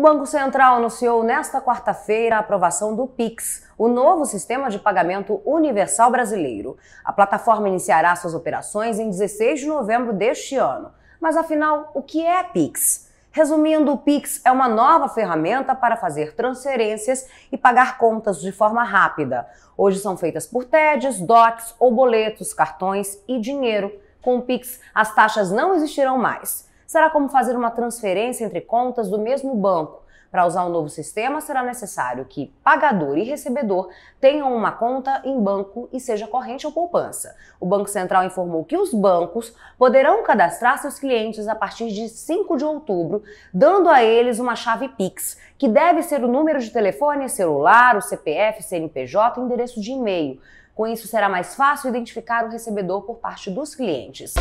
O Banco Central anunciou nesta quarta-feira a aprovação do PIX, o novo sistema de pagamento universal brasileiro. A plataforma iniciará suas operações em 16 de novembro deste ano. Mas afinal, o que é PIX? Resumindo, o Pix é uma nova ferramenta para fazer transferências e pagar contas de forma rápida. Hoje são feitas por TEDs, DOCs ou boletos, cartões e dinheiro. Com o Pix, as taxas não existirão mais. Será como fazer uma transferência entre contas do mesmo banco. Para usar o um novo sistema, será necessário que pagador e recebedor tenham uma conta em banco e seja corrente ou poupança. O Banco Central informou que os bancos poderão cadastrar seus clientes a partir de 5 de outubro, dando a eles uma chave Pix, que deve ser o número de telefone, celular, o CPF, CNPJ e endereço de e-mail. Com isso, será mais fácil identificar o recebedor por parte dos clientes.